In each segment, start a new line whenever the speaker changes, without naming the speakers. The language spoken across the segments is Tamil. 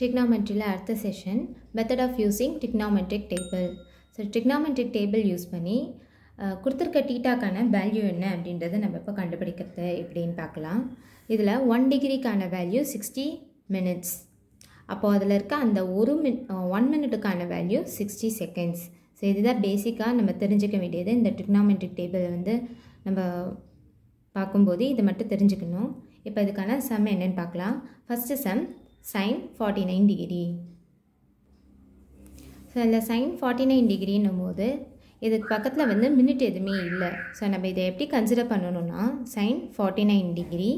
trigonometryல அடுத்த session method of using trigonometric table so trigonometric table use பண்ணி கொடுத்துருக்க டீட்டாக்கான வேல்யூ என்ன அப்படின்றத நம்ம இப்போ கண்டுபிடிக்கிறது எப்படின்னு பார்க்கலாம் இதில் ஒன் டிகிரிக்கான வேல்யூ சிக்ஸ்டி மினிட்ஸ் அப்போது அதில் இருக்க அந்த ஒரு மின் ஒன் மினிட்டுக்கான வேல்யூ சிக்ஸ்டி செகண்ட்ஸ் ஸோ இதுதான் பேசிக்காக நம்ம தெரிஞ்சுக்க வேண்டியது இந்த ட்ரிக்னாமெட்ரிக் டேபிளை வந்து நம்ம பார்க்கும்போது இதை மட்டும் தெரிஞ்சுக்கணும் இப்போ இதுக்கான சம் என்னென்னு பார்க்கலாம் first sum sine forty nine degree so இந்த சைன் ஃபார்ட்டி நைன் டிகிரின்னும் போது இதுக்கு பக்கத்தில் வந்து மினிட் எதுவுமே இல்லை ஸோ நம்ம இதை எப்படி கன்சிடர் பண்ணணும்னா sine forty nine degree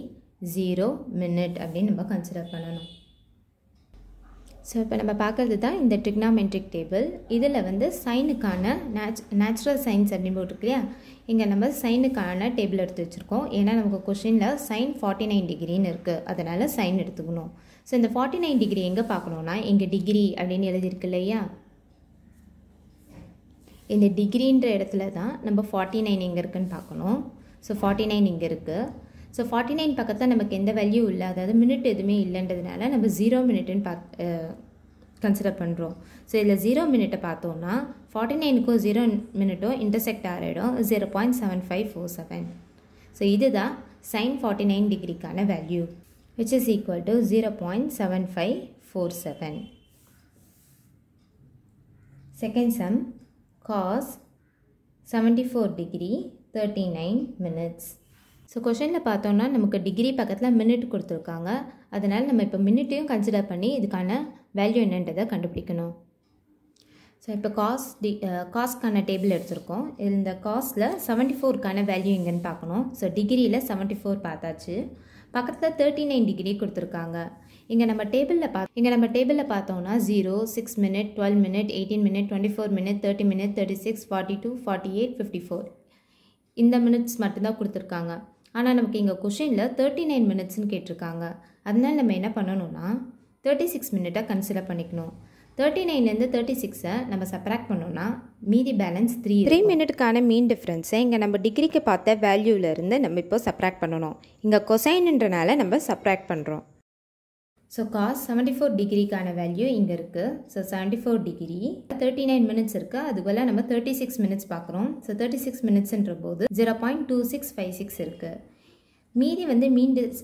zero minute அப்படின்னு நம்ம கன்சிடர் பண்ணணும் ஸோ இப்போ நம்ம பார்க்குறது தான் இந்த ட்ரிக்னாமெட்ரிக் டேபிள் இதில் வந்து சைனுக்கான நேச் நேச்சுரல் சைன்ஸ் அப்படின்னு போட்டிருக்கு இங்கே நம்ம சைனுக்கான டேபிள் எடுத்து வச்சுருக்கோம் ஏன்னா நமக்கு கொஷினில் சைன் ஃபார்ட்டி நைன் டிகிரின்னு இருக்குது அதனால் சைன் எடுத்துக்கணும் ஸோ இந்த ஃபார்ட்டி நைன் டிகிரி எங்கே பார்க்கணுன்னா இங்கே டிகிரி அப்படின்னு எழுதியிருக்கு இல்லையா இந்த டிகிரின்ற இடத்துல தான் நம்ம ஃபார்ட்டி நைன் எங்கே இருக்குதுன்னு பார்க்கணும் ஸோ ஃபார்ட்டி நைன் இங்கே இருக்குது ஸோ ஃபார்ட்டி நைன் பக்கத்தில் நமக்கு எந்த வேல்யூ இல்லை அதாவது மினிட் எதுவுமே இல்லைன்றதுனால நம்ம ஜீரோ மினிட்டுன்னு பார்த்து கன்சிடர் பண்ணுறோம் ஸோ இதில் ஜீரோ மினிட்டை பார்த்தோம்னா ஃபார்ட்டி நைனுக்கும் ஜீரோ மினிட்டும் இன்டர்செக்ட் ஆகிடும் zero point seven five four seven so இதுதான் சைன் ஃபார்ட்டி நைன் டிகிரிக்கான value which is equal to zero point seven five four seven second sum cos seventy four degree thirty nine minutes so கொஷனில் பார்த்தோன்னா நமக்கு டிகிரி பக்கத்தில் மினிட் கொடுத்துருக்காங்க அதனால் நம்ம இப்போ மினிட்டையும் கன்சிடர் பண்ணி இதுக்கான வேல்யூ என்னன்றதை கண்டுபிடிக்கணும் ஸோ இப்போ காஸ் டி காஸ்க்கான டேபிள் எடுத்திருக்கோம் இந்த காஸ்ட்டில் செவன்ட்டி ஃபோருக்கான வேல்யூ எங்கேன்னு பார்க்கணும் ஸோ டிகிரியில் செவன்ட்டி ஃபோர் பார்த்தாச்சு பக்கத்தில் தேர்ட்டி நைன் டிகிரி கொடுத்துருக்காங்க இங்கே நம்ம டேபிளில் பா இங்கே நம்ம டேபிளில் பார்த்தோம்னா zero six minute twelve minute eighteen minute twenty four minute thirty minute thirty six forty two forty eight fifty four இந்த மினிட்ஸ் மட்டும்தான் கொடுத்துருக்காங்க ஆனால் நமக்கு இங்கே கொஷினில் தேர்ட்டி நைன் மினிட்ஸ்னு கேட்டிருக்காங்க அதனால் நம்ம என்ன பண்ணணும்னா தேர்ட்டி சிக்ஸ் மினிட்டாக கன்சிடர் பண்ணிக்கணும் தேர்ட்டி நைன்லேருந்து தேர்ட்டி சிக்ஸை நம்ம சப்ராக்ட் பண்ணோம்னா மீதி பேலன்ஸ் த்ரீ த்ரீ மினிட்டுக்கான மீன் டிஃப்ரென்ஸை இங்கே நம்ம டிகிரிக்கு பார்த்த வேல்யூவிலேருந்து நம்ம இப்போ சப்ராக்ட் பண்ணணும் இங்கே கொசைன்ன்றனால நம்ம சப்ராக்ட் பண்ணுறோம் ஸோ cos செவன்ட்டி ஃபோர் டிகிரிக்கான வேல்யூ இங்கே இருக்குது so seventy four degree thirty nine minutes இருக்குது அது போல் நம்ம தேர்ட்டி சிக்ஸ் மினிட்ஸ் பார்க்குறோம் ஸோ தேர்ட்டி சிக்ஸ் மினிட்ஸ்ன்ற போது zero point two six six இருக்குது மீதி வந்து மீன் டிஸ்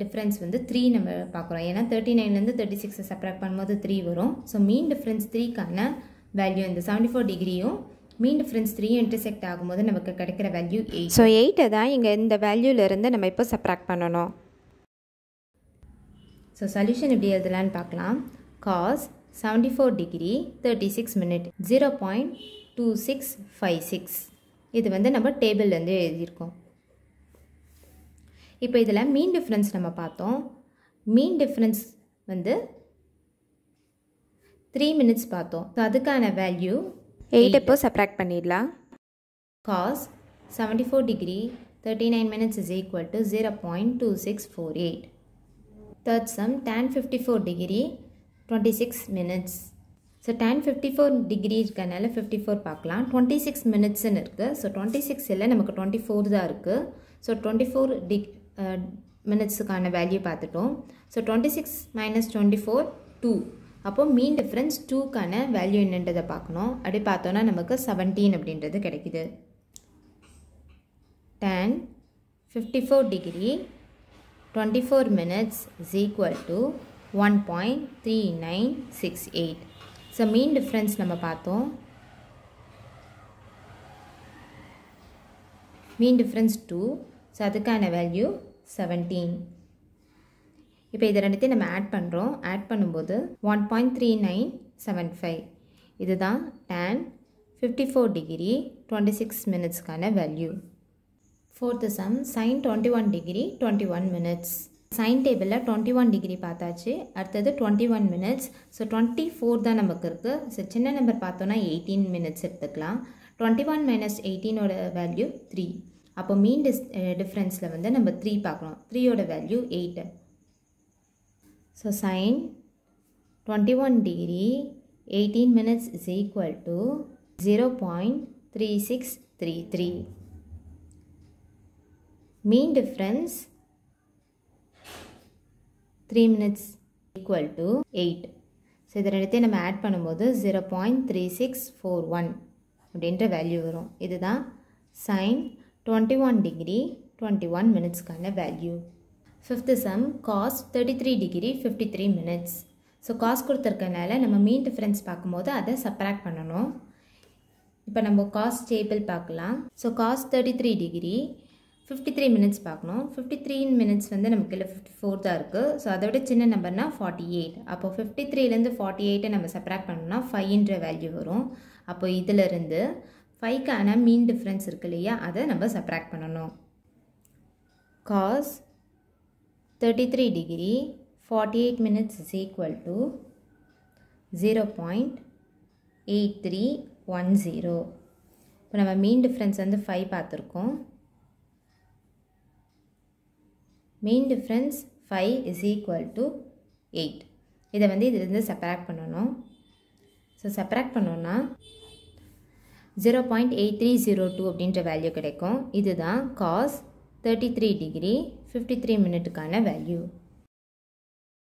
டிஃப்ரென்ஸ் வந்து த்ரீ நம்ம பார்க்குறோம் ஏன்னா தேர்ட்டி நைன்லேருந்து தேர்ட்டி சிக்ஸை செப்பரேட் பண்ணும்போது த்ரீ வரும் ஸோ மீன் டிஃப்ரென்ஸ் த்ரீக்கான வேல்யூ இந்த செவன்ட்டி ஃபோர் டிகிரியும் மீன் டிஃப்ரென்ஸ் த்ரீ இன்டர்செக்ட் ஆகும்போது நமக்கு கிடைக்கிற வேல்யூ எயிட் ஸோ எயிட்டை தான் இங்கே இந்த இருந்து நம்ம இப்போ சப்ராக்ட் பண்ணணும் ஸோ சொல்யூஷன் எப்படி எழுதலான்னு பார்க்கலாம் cos seventy four degree thirty six minute zero point two six five six இது வந்து நம்ம டேபிள்லேருந்து எழுதியிருக்கோம் இப்போ இதில் மீன் டிஃப்ரென்ஸ் நம்ம பார்த்தோம் மீன் டிஃப்ரென்ஸ் வந்து த்ரீ மினிட்ஸ் பார்த்தோம் ஸோ அதுக்கான வேல்யூ எயிட் எப்போ சப்ராக்ட் பண்ணிடலாம் cos seventy four degree thirty nine minutes is equal to zero point two six four eight third sum third sum four degree twenty six minutes so ten fifty four degree இருக்கனால ஃபிஃப்டி ஃபோர் பார்க்கலாம் டுவெண்ட்டி சிக்ஸ் மினிட்ஸ்னு இருக்குது ஸோ டுவெண்ட்டி சிக்ஸ் இல்லை நமக்கு டுவெண்ட்டி ஃபோர் தான் இருக்குது ஸோ டுவெண்ட்டி ஃபோர் டி மினிட்ஸுக்கான வேல்யூ பார்த்துட்டோம் so twenty six minus twenty four two அப்போது மீன் டிஃப்ரென்ஸ் டூக்கான வேல்யூ என்னன்றதை பார்க்கணும் அப்படி பார்த்தோன்னா நமக்கு செவன்டீன் அப்படின்றது கிடைக்கிது ten fifty four degree 24 minutes is equal to 1.3968 so mean difference நம்ம பார்த்தோம் மீன் டிஃப்ரென்ஸ் டூ ஸோ அதுக்கான வேல்யூ செவன்டீன் இப்போ இது ரெண்டுத்தையும் நம்ம ஆட் பண்ணுறோம் ஆட் பண்ணும்போது one point three nine seven five இதுதான் ten fifty four degree twenty six மினிட்ஸ்க்கான value fourth sum sine sum, one degree twenty one minutes sine டேபிளில் டுவெண்ட்டி ஒன் டிகிரி பார்த்தாச்சு அடுத்தது twenty one minutes so twenty four தான் நமக்கு இருக்குது ஸோ சின்ன நம்பர் பார்த்தோன்னா எயிட்டீன் மினிட்ஸ் எடுத்துக்கலாம் டுவெண்ட்டி ஒன் மைனஸ் எயிட்டீனோட வேல்யூ த்ரீ அப்போ மீன் டிஸ் டிஃப்ரென்ஸில் வந்து நம்ம த்ரீ பார்க்குறோம் த்ரீயோட value eight so sine twenty one degree eighteen minutes is equal to zero point three six three three mean difference three minutes equal to eight so இது ரெண்டுத்தையும் நம்ம ஆட் பண்ணும்போது zero point three six four one அப்படின்ற வேல்யூ வரும் இதுதான் sine twenty one degree twenty one மினிட்ஸ்க்கான value fifth sum cos thirty three degree fifty three minutes so cos கொடுத்துருக்கனால நம்ம மீன் டிஃப்ரென்ஸ் பார்க்கும்போது அதை சப்ராக்ட் பண்ணணும் இப்போ நம்ம காஸ் டேபிள் பார்க்கலாம் so cos thirty three degree fifty three minutes பார்க்கணும் ஃபிஃப்டி த்ரீ மினிட்ஸ் வந்து நமக்கு இல்லை ஃபிஃப்டி ஃபோர் தான் இருக்குது ஸோ அதை விட சின்ன நம்பர்னா ஃபார்ட்டி எயிட் அப்போது ஃபிஃப்டி த்ரீலேருந்து ஃபார்ட்டி எயிட்டை நம்ம செப்ராக்ட் பண்ணோம்னா ஃபைவ்ன்ற வேல்யூ வரும் அப்போது இதிலிருந்து ஃபைவ்க்கான மீன் டிஃப்ரென்ஸ் இருக்கு இல்லையா அதை நம்ம செப்ராக்ட் பண்ணணும் cos thirty three degree forty eight minutes is equal to zero point eight three one zero இப்போ நம்ம மீன் டிஃப்ரென்ஸ் வந்து ஃபைவ் பார்த்துருக்கோம் main difference five is equal to eight இதை வந்து இதுலேருந்து செப்பரேட் பண்ணணும் ஸோ செப்பரேட் பண்ணோன்னா zero point eight three zero two அப்படின்ற வேல்யூ கிடைக்கும் இதுதான் cos thirty three degree fifty three மினிட்டுக்கான வேல்யூ